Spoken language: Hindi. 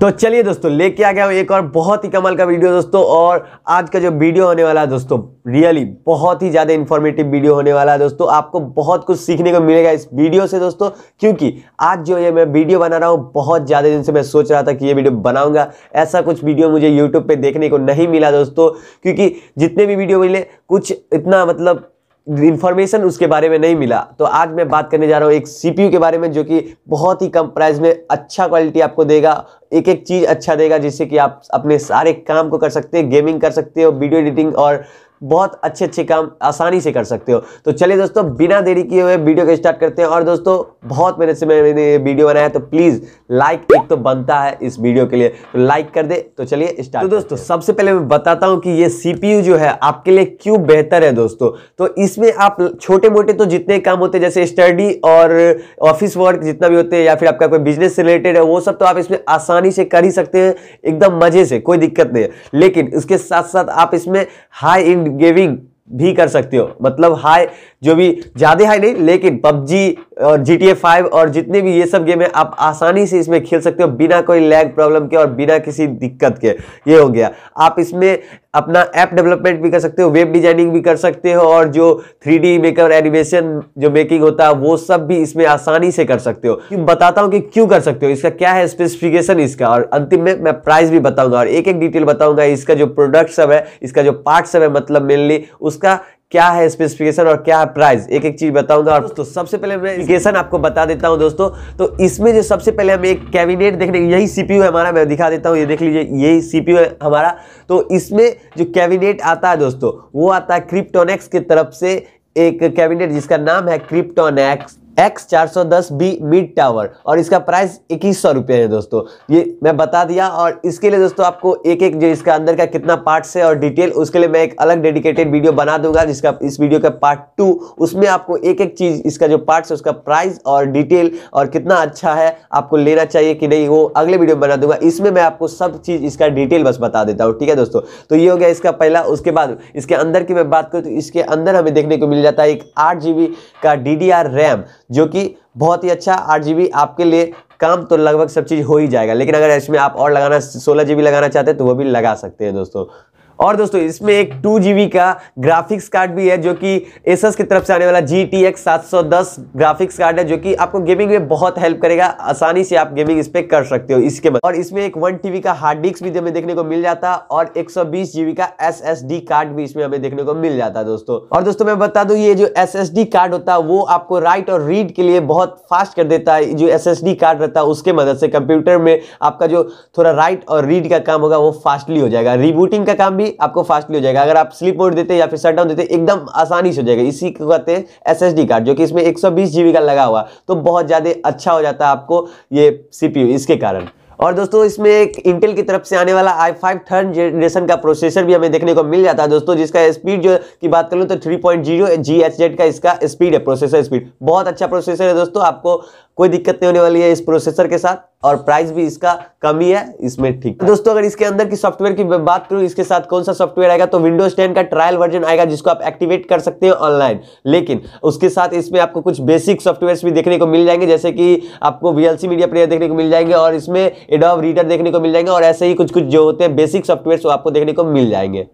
तो चलिए दोस्तों लेके आ गया हूँ एक और बहुत ही कमाल का वीडियो दोस्तों और आज का जो वीडियो होने वाला है दोस्तों रियली बहुत ही ज़्यादा इन्फॉर्मेटिव वीडियो होने वाला है दोस्तों आपको बहुत कुछ सीखने को मिलेगा इस वीडियो से दोस्तों क्योंकि आज जो ये मैं वीडियो बना रहा हूँ बहुत ज़्यादा दिन से मैं सोच रहा था कि ये वीडियो बनाऊंगा ऐसा कुछ वीडियो मुझे यूट्यूब पर देखने को नहीं मिला दोस्तों क्योंकि जितने भी वीडियो मिले कुछ इतना मतलब इन्फॉर्मेशन उसके बारे में नहीं मिला तो आज मैं बात करने जा रहा हूँ एक सीपीयू के बारे में जो कि बहुत ही कम प्राइस में अच्छा क्वालिटी आपको देगा एक एक चीज़ अच्छा देगा जिससे कि आप अपने सारे काम को कर सकते हैं गेमिंग कर सकते हो वीडियो एडिटिंग और बहुत अच्छे अच्छे काम आसानी से कर सकते हो तो चलिए दोस्तों बिना देरी किए हुए वीडियो को स्टार्ट करते हैं और दोस्तों बहुत मेहनत से मैंने ये वीडियो बनाया तो प्लीज़ लाइक एक तो बनता है इस वीडियो के लिए तो लाइक कर दे तो चलिए स्टार्ट तो दोस्तों सबसे पहले मैं बताता हूँ कि ये सीपीयू जो है आपके लिए क्यों बेहतर है दोस्तों तो इसमें आप छोटे मोटे तो जितने काम होते हैं जैसे स्टडी और ऑफिस वर्क जितना भी होते हैं या फिर आपका कोई बिजनेस से रिलेटेड है वो सब तो आप इसमें आसानी से कर ही सकते हैं एकदम मजे से कोई दिक्कत नहीं है लेकिन इसके साथ साथ आप इसमें हाई इंड गेमिंग भी कर सकते हो मतलब हाई जो भी ज़्यादा हाई नहीं लेकिन पबजी और जी टी ए फाइव और जितने भी ये सब गेम है आप आसानी से इसमें खेल सकते हो बिना कोई लैग प्रॉब्लम के और बिना किसी दिक्कत के ये हो गया आप इसमें अपना ऐप डेवलपमेंट भी कर सकते हो वेब डिजाइनिंग भी कर सकते हो और जो थ्री डी मेकर एनिमेशन जो मेकिंग होता है वो सब भी इसमें आसानी से कर सकते हो बताता हूँ कि क्यों कर सकते हो इसका क्या है स्पेसिफिकेशन इसका और अंतिम में मैं प्राइस भी बताऊंगा और एक एक डिटेल बताऊंगा इसका जो प्रोडक्ट सब है इसका जो पार्ट सब है मतलब मेनली उसका क्या है स्पेसिफिकेशन और क्या है प्राइस एक एक चीज बताऊंगा और दोस्तों सबसे पहले मैं आपको बता देता हूं दोस्तों तो इसमें जो सबसे पहले हम एक कैबिनेट देखने यही सीपीयू है हमारा मैं दिखा देता हूं ये देख लीजिए यही सीपीयू है हमारा तो इसमें जो कैबिनेट आता है दोस्तों वो आता है क्रिप्टोनेक्स की तरफ से एक कैबिनेट जिसका नाम है क्रिप्टोनेक्स एक्स चार सौ दस बी मिड टावर और इसका प्राइस इक्कीस सौ रुपये है दोस्तों ये मैं बता दिया और इसके लिए दोस्तों आपको एक एक जो इसका अंदर का कितना पार्ट्स है और डिटेल उसके लिए मैं एक अलग डेडिकेटेड वीडियो बना दूंगा जिसका इस वीडियो का पार्ट टू उसमें आपको एक एक चीज़ इसका जो पार्ट्स है उसका प्राइस और डिटेल और कितना अच्छा है आपको लेना चाहिए कि नहीं वो अगले वीडियो बना दूंगा इसमें मैं आपको सब चीज़ इसका डिटेल बस बता देता हूँ ठीक है दोस्तों तो ये हो गया इसका पहला उसके बाद इसके अंदर की मैं बात करूँ तो इसके अंदर हमें देखने को मिल जाता है एक आठ का डी रैम जो कि बहुत ही अच्छा आठ आपके लिए काम तो लगभग सब चीज़ हो ही जाएगा लेकिन अगर इसमें आप और लगाना सोलह जी लगाना चाहते हैं तो वो भी लगा सकते हैं दोस्तों और दोस्तों इसमें एक टू जी का ग्राफिक्स कार्ड भी है जो कि एसएस की तरफ से आने वाला जी टी ग्राफिक्स कार्ड है जो कि आपको गेमिंग में बहुत हेल्प करेगा आसानी से आप गेमिंग इस पर कर सकते हो इसके बाद और इसमें एक वन टीवी का हार्ड डिस्क भी हमें देखने को मिल जाता और एक जीबी का एस कार्ड भी इसमें हमें देखने को मिल जाता दोस्तों और दोस्तों मैं बता दू ये जो एस कार्ड होता है वो आपको राइट और रीड के लिए बहुत फास्ट कर देता है जो एस कार्ड रहता है उसके मदद से कंप्यूटर में आपका जो थोड़ा राइट और रीड का काम होगा वो फास्टली हो जाएगा रिबूटिंग का काम भी ही आपको फास्टली हो जाएगा अगर आप स्लिप मोड देते या फिर शटडाउन देते एकदम आसानी से हो जाएगा इसी को कहते हैं एस कार्ड जो कि इसमें एक सौ का लगा हुआ तो बहुत ज़्यादा अच्छा हो जाता है आपको ये सी इसके कारण और दोस्तों इसमें एक इंटेल की तरफ से आने वाला i5 फाइव थर्ड जनरेशन का प्रोसेसर भी हमें देखने को मिल जाता है दोस्तों जिसका स्पीड जो की बात कर लूँ तो 3.0 GHz का इसका स्पीड है प्रोसेसर स्पीड बहुत अच्छा प्रोसेसर है दोस्तों आपको कोई दिक्कत नहीं होने वाली है इस प्रोसेसर के साथ और प्राइस भी इसका कम ही है इसमें ठीक तो दोस्तों अगर इसके अंदर की सॉफ्टवेयर की बात करूं इसके साथ कौन सा सॉफ्टवेयर आएगा तो विंडोज 10 का ट्रायल वर्जन आएगा जिसको आप एक्टिवेट कर सकते हो ऑनलाइन लेकिन उसके साथ इसमें आपको कुछ बेसिक सॉफ्टवेयर भी देखने को मिल जाएंगे जैसे कि आपको वीएलसी मीडिया प्लेयर देखने को मिल जाएंगे और इसमें एडॉव रीडर देखने को मिल जाएंगे और ऐसे ही कुछ कुछ जो होते हैं बेसिक सॉफ्टवेयर वो आपको देखने को मिल जाएंगे